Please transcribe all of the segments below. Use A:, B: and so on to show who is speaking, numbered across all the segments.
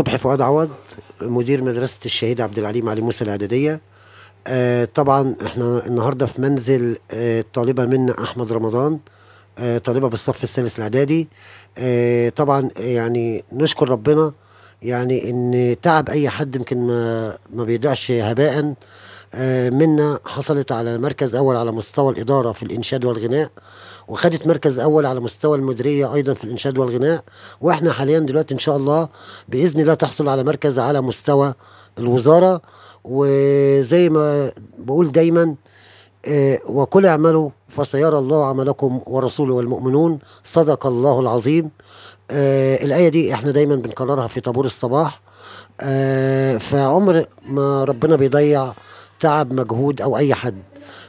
A: صبحي فؤاد عوض مدير مدرسة الشهيد عبد العليم علي موسى الإعدادية آه طبعا احنا النهارده في منزل آه طالبة منا أحمد رمضان آه طالبة بالصف الثالث الإعدادي آه، طبعا يعني نشكر ربنا يعني إن تعب أي حد يمكن ما ما بيضيعش هباء آه، منا حصلت على مركز أول على مستوى الإدارة في الإنشاد والغناء وخدت مركز أول على مستوى المديرية أيضا في الإنشاد والغناء وإحنا حاليا دلوقتي إن شاء الله بإذن الله تحصل على مركز على مستوى الوزارة وزي ما بقول دايما آه، وكل اعملوا فسيرى الله عملكم ورسوله والمؤمنون صدق الله العظيم آه، الآية دي احنا دايما بنكررها في طابور الصباح فعمر ما ربنا بيضيع تعب مجهود او اي حد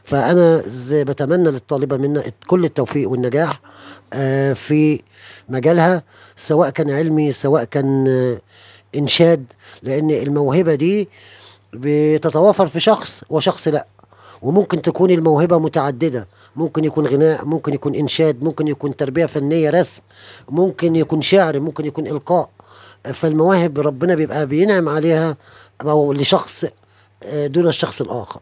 A: فانا زي بتمنى للطالبه منا كل التوفيق والنجاح آه، في مجالها سواء كان علمي سواء كان آه، انشاد لان الموهبه دي بتتوافر في شخص وشخص لا وممكن تكون الموهبه متعدده ممكن يكون غناء ممكن يكون انشاد ممكن يكون تربيه فنيه رسم ممكن يكون شعر ممكن يكون القاء فالمواهب ربنا بيبقى بينعم عليها او لشخص آه، دون الشخص الآخر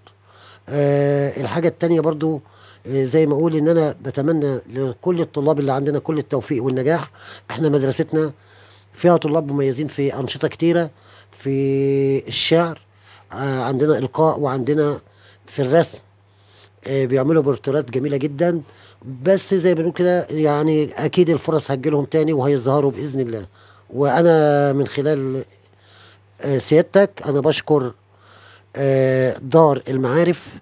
A: آه، الحاجة التانية برضو آه، زي ما اقول ان انا بتمنى لكل الطلاب اللي عندنا كل التوفيق والنجاح احنا مدرستنا فيها طلاب مميزين في انشطه كتيره في الشعر عندنا القاء وعندنا في الرسم بيعملوا بورترات جميله جدا بس زي ما بنقول كده يعني اكيد الفرص هتجيلهم تاني وهيظهروا باذن الله وانا من خلال سيادتك انا بشكر آه، دار المعارف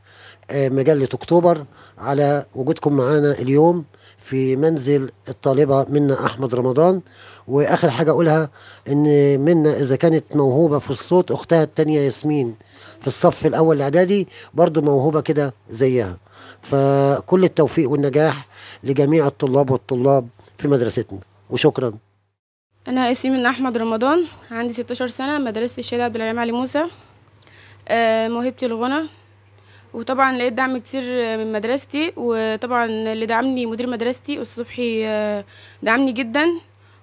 A: آه، مجلة أكتوبر على وجودكم معانا اليوم في منزل الطالبة منا أحمد رمضان وآخر حاجة أقولها إن منا إذا كانت موهوبة في الصوت أختها التانية ياسمين في الصف الأول الإعدادي برضو موهوبة كده زيها فكل التوفيق والنجاح لجميع الطلاب والطلاب في مدرستنا وشكرا
B: أنا ياسمين أحمد رمضان عندي 16 سنة مدرسة الشهيد عبد العليم علي موسى آه، موهبتي الغنى وطبعا لقيت دعم كتير من مدرستي وطبعا اللي دعمني مدير مدرستي الصبحي آه، دعمني جدا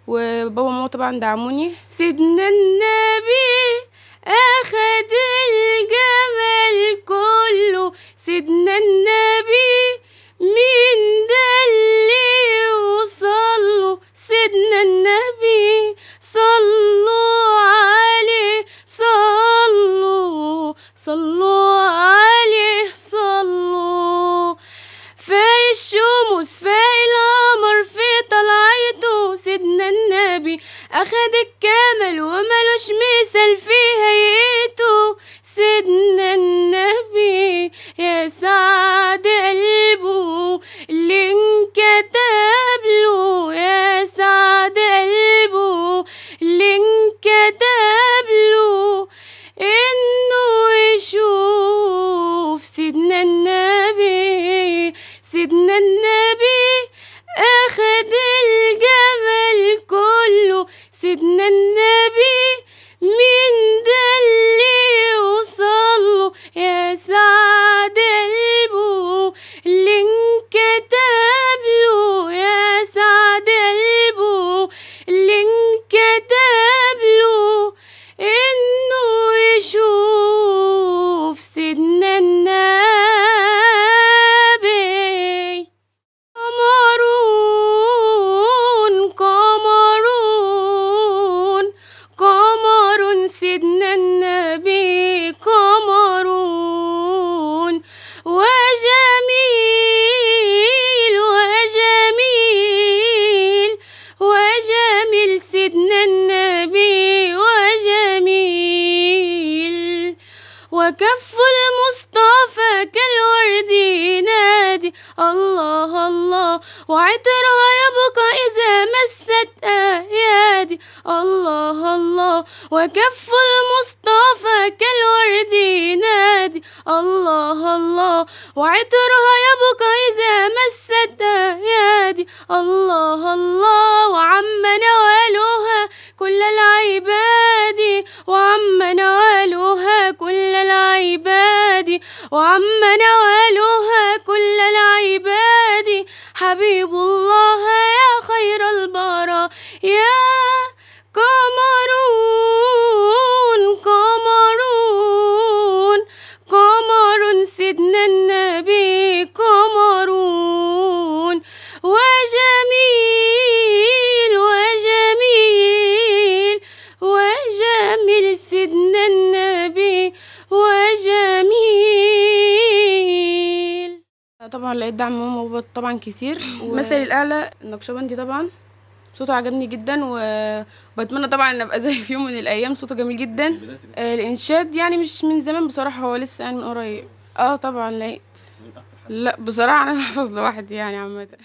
B: وبابا وماما طبعا دعموني سيدنا النبي اخد الجمال كله سيدنا النبي أخذك كامل وملوش مثل فيها وكف المصطفى كالورد ينادي الله الله وعطرها يبقى إذا مست أيادي الله الله وكف المصطفى كالورد ينادي الله الله وعطرها يبقى إذا مست أيادي الله الله وعم نوالها كل العباد يا قمرون قمرون قمر سيدنا النبي قمرون وجميل وجميل وجميل سيدنا النبي وجميل طبعا لقيت دعم ماما وبابا طبعا كتير و... الاعلى النقشبندي طبعا صوته عجبني جدا وبتمنى طبعا ان ابقى زي في يوم من الايام صوته جميل جدا آه، الانشاد يعني مش من زمان بصراحه هو لسه يعني من قريب اه طبعا لقيت لا بصراحه انا بحفظ لوحدي يعني عامه